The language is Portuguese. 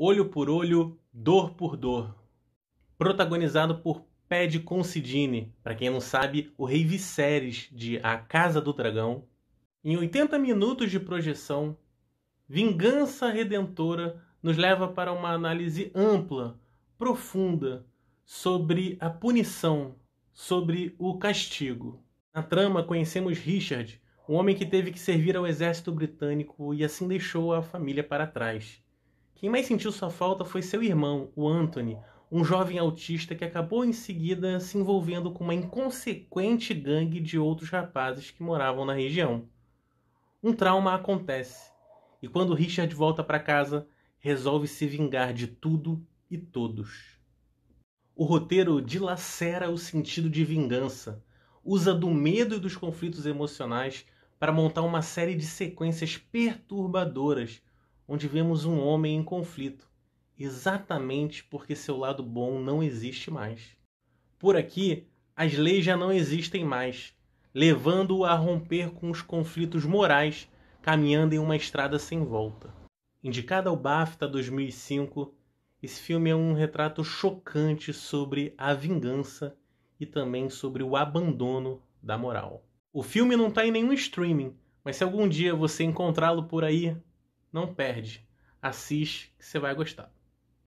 Olho por Olho, Dor por Dor. Protagonizado por Ped Considine, para quem não sabe, o rei Viserys de A Casa do Dragão. Em 80 minutos de projeção, Vingança Redentora nos leva para uma análise ampla, profunda, sobre a punição, sobre o castigo. Na trama, conhecemos Richard, um homem que teve que servir ao exército britânico e assim deixou a família para trás. Quem mais sentiu sua falta foi seu irmão, o Anthony, um jovem autista que acabou em seguida se envolvendo com uma inconsequente gangue de outros rapazes que moravam na região. Um trauma acontece, e quando Richard volta para casa, resolve se vingar de tudo e todos. O roteiro dilacera o sentido de vingança, usa do medo e dos conflitos emocionais para montar uma série de sequências perturbadoras onde vemos um homem em conflito, exatamente porque seu lado bom não existe mais. Por aqui, as leis já não existem mais, levando-o a romper com os conflitos morais, caminhando em uma estrada sem volta. Indicada ao BAFTA 2005, esse filme é um retrato chocante sobre a vingança e também sobre o abandono da moral. O filme não está em nenhum streaming, mas se algum dia você encontrá-lo por aí, não perde. Assiste que você vai gostar.